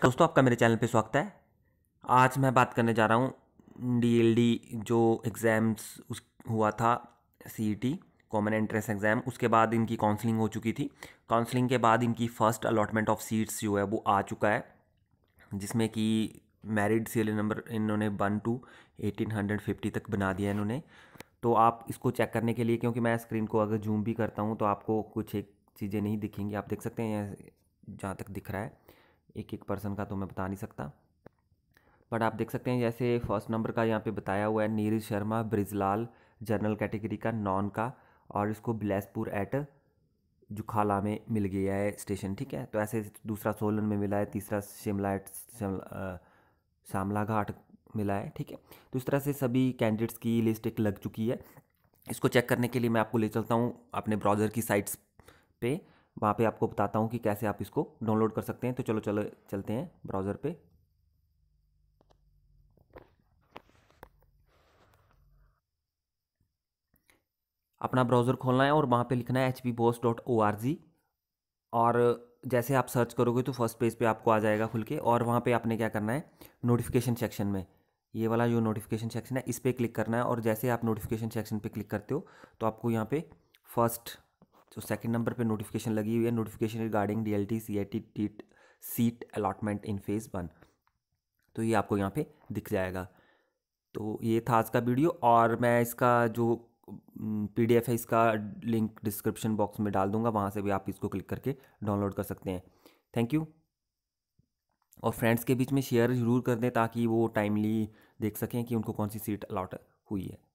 दोस्तों आपका मेरे चैनल पे स्वागत है आज मैं बात करने जा रहा हूँ डीएलडी जो एग्ज़ाम्स उस हुआ था सीईटी कॉमन एंट्रेंस एग्ज़ाम उसके बाद इनकी काउंसलिंग हो चुकी थी काउंसलिंग के बाद इनकी फ़र्स्ट अलॉटमेंट ऑफ सीट्स जो है वो आ चुका है जिसमें कि मैरिड सीरियल नंबर इन्होंने one two eighteen hundred fifty तक बना दिया इन्होंने तो आप इसको चेक करने के लिए क्योंकि मैं स्क्रीन को अगर जूम भी करता हूँ तो आपको कुछ एक चीज़ें नहीं दिखेंगी आप देख सकते हैं जहाँ तक दिख रहा है एक एक पर्सन का तो मैं बता नहीं सकता बट आप देख सकते हैं जैसे फर्स्ट नंबर का यहाँ पे बताया हुआ है नीरज शर्मा ब्रिजलाल जनरल कैटेगरी का नॉन का और इसको बिलासपुर एट जुखाला में मिल गया है स्टेशन ठीक है तो ऐसे दूसरा सोलन में मिला है तीसरा शिमला एट शामला घाट मिला है ठीक है तो इस तरह से सभी कैंडिडेट्स की लिस्ट एक लग चुकी है इसको चेक करने के लिए मैं आपको ले चलता हूँ अपने ब्राउज़र की साइट्स पे वहाँ पे आपको बताता हूँ कि कैसे आप इसको डाउनलोड कर सकते हैं तो चलो चलो चलते हैं ब्राउज़र पे अपना ब्राउज़र खोलना है और वहाँ पे लिखना है H P BOSE dot O R G और जैसे आप सर्च करोगे तो फर्स्ट पेज पे आपको आ जाएगा खुल के और वहाँ पे आपने क्या करना है नोटिफिकेशन सेक्शन में ये वाला जो नोटिफिकेशन सेक्शन है इस पर क्लिक करना है और जैसे आप नोटिफिकेशन सेक्शन पर क्लिक करते हो तो आपको यहाँ पर फर्स्ट तो सेकंड नंबर पे नोटिफिकेशन लगी हुई है notification regarding D L T C I T T seat allotment in phase one तो ये आपको यहाँ पे दिख जाएगा तो ये था आज का वीडियो और मैं इसका जो पीडीएफ है इसका लिंक डिस्क्रिप्शन बॉक्स में डाल दूंगा वहाँ से भी आप इसको क्लिक करके डाउनलोड कर सकते हैं थैंक यू और फ्रेंड्स के बीच में शेयर ज़रूर कर दें ताकि वो टाइमली देख सकें कि उनको कौन सी सीट अलाट हुई है